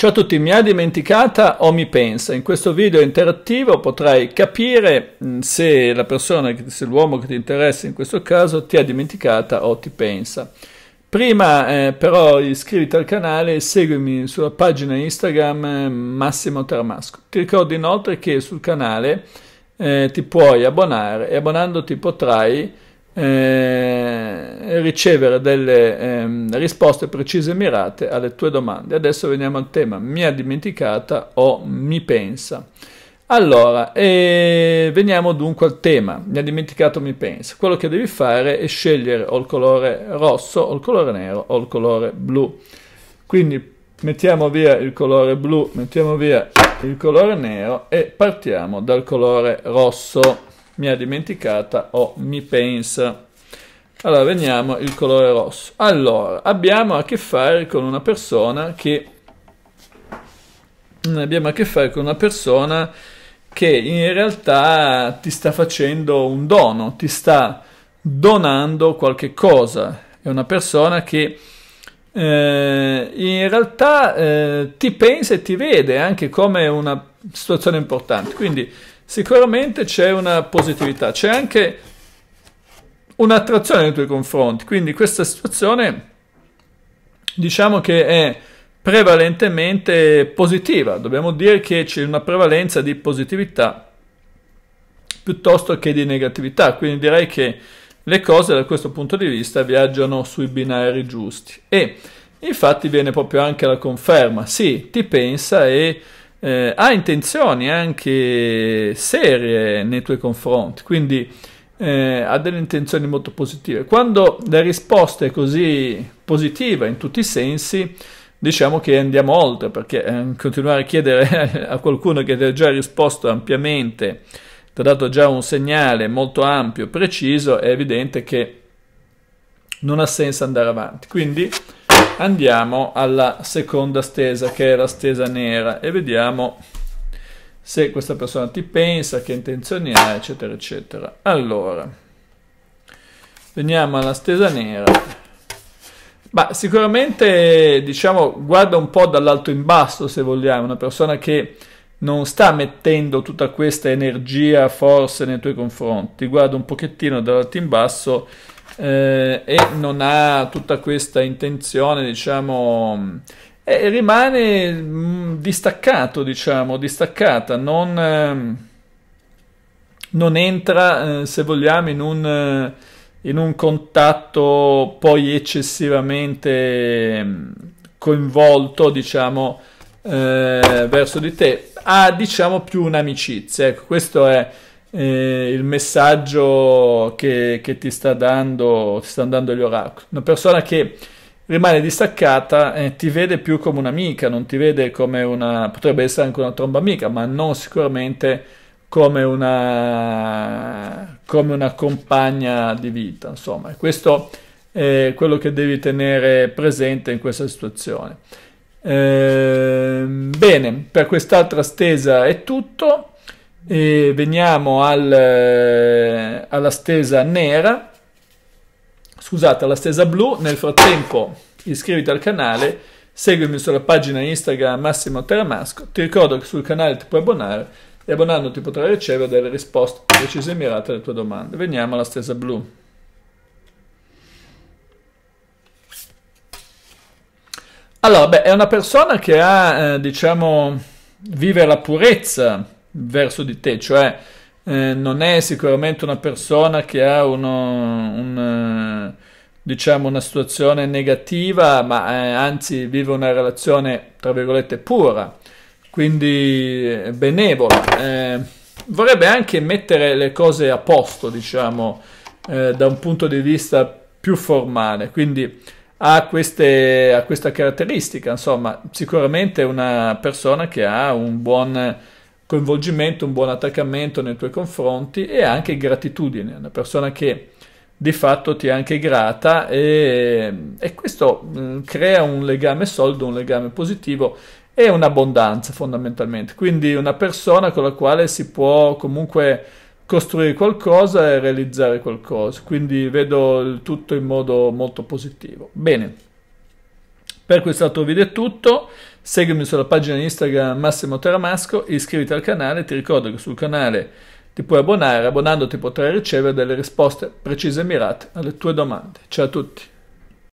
Ciao a tutti, mi ha dimenticata o mi pensa? In questo video interattivo potrai capire mm, se la persona, se l'uomo che ti interessa in questo caso ti ha dimenticata o ti pensa. Prima eh, però iscriviti al canale e seguimi sulla pagina Instagram eh, Massimo Termasco. Ti ricordo inoltre che sul canale eh, ti puoi abbonare e abbonandoti potrai eh, ricevere delle ehm, risposte precise e mirate alle tue domande. Adesso veniamo al tema mi ha dimenticata o mi pensa. Allora, eh, veniamo dunque al tema, mi ha dimenticato o mi pensa. Quello che devi fare è scegliere o il colore rosso o il colore nero o il colore blu. Quindi mettiamo via il colore blu, mettiamo via il colore nero e partiamo dal colore rosso mi ha dimenticata o mi pensa. Allora, veniamo il colore rosso. Allora, abbiamo a che fare con una persona che mm, abbiamo a che fare con una persona che in realtà ti sta facendo un dono, ti sta donando qualche cosa. È una persona che eh, in realtà eh, ti pensa e ti vede anche come una situazione importante. Quindi sicuramente c'è una positività, c'è anche un'attrazione nei tuoi confronti, quindi questa situazione diciamo che è prevalentemente positiva, dobbiamo dire che c'è una prevalenza di positività piuttosto che di negatività, quindi direi che le cose da questo punto di vista viaggiano sui binari giusti e infatti viene proprio anche la conferma, sì, ti pensa e eh, ha intenzioni anche serie nei tuoi confronti, quindi eh, ha delle intenzioni molto positive. Quando la risposta è così positiva in tutti i sensi, diciamo che andiamo oltre, perché eh, continuare a chiedere a qualcuno che ti ha già risposto ampiamente, ti ha dato già un segnale molto ampio, e preciso, è evidente che non ha senso andare avanti. Quindi andiamo alla seconda stesa che è la stesa nera e vediamo se questa persona ti pensa, che intenzioni ha, eccetera, eccetera. Allora, veniamo alla stesa nera. Ma sicuramente, diciamo, guarda un po' dall'alto in basso, se vogliamo, una persona che non sta mettendo tutta questa energia, forse nei tuoi confronti, guarda un pochettino dall'alto in basso eh, e non ha tutta questa intenzione, diciamo, eh, rimane mh, mm, distaccato, diciamo, distaccata, non, eh, non entra, eh, se vogliamo, in un, eh, in un contatto poi eccessivamente mm, coinvolto, diciamo, eh, verso di te, ha diciamo più un'amicizia. Ecco, questo è eh, il messaggio che, che ti, sta dando, ti stanno dando gli oracoli. Una persona che rimane distaccata eh, ti vede più come un'amica, non ti vede come una... potrebbe essere anche una tromba amica, ma non sicuramente come una, come una compagna di vita, insomma. Questo è quello che devi tenere presente in questa situazione. Ehm, bene, per quest'altra stesa è tutto. E veniamo al, eh, alla stesa nera. Scusate, alla stesa blu. Nel frattempo iscriviti al canale, seguimi sulla pagina Instagram Massimo Teramasco. Ti ricordo che sul canale ti puoi abbonare e abbonandoti potrai ricevere delle risposte precise e mirate alle tue domande. Veniamo alla stesa blu. Allora, beh, è una persona che ha, eh, diciamo, vive la purezza verso di te, cioè eh, non è sicuramente una persona che ha uno, un, eh, diciamo, una situazione negativa, ma eh, anzi vive una relazione, tra virgolette, pura, quindi benevola. Eh, vorrebbe anche mettere le cose a posto, diciamo, eh, da un punto di vista più formale, quindi ha, queste, ha questa caratteristica, insomma, sicuramente è una persona che ha un buon coinvolgimento, un buon attaccamento nei tuoi confronti e anche gratitudine, una persona che di fatto ti è anche grata e, e questo mh, mm, crea un legame solido, un legame positivo e un'abbondanza fondamentalmente, quindi una persona con la quale si può comunque costruire qualcosa e realizzare qualcosa. Quindi vedo il tutto in modo molto positivo. Bene, per quest'altro video è tutto. Seguimi sulla pagina Instagram Massimo Teramasco, iscriviti al canale, ti ricordo che sul canale ti puoi abbonare, abbonandoti potrai ricevere delle risposte precise e mirate alle tue domande. Ciao a tutti!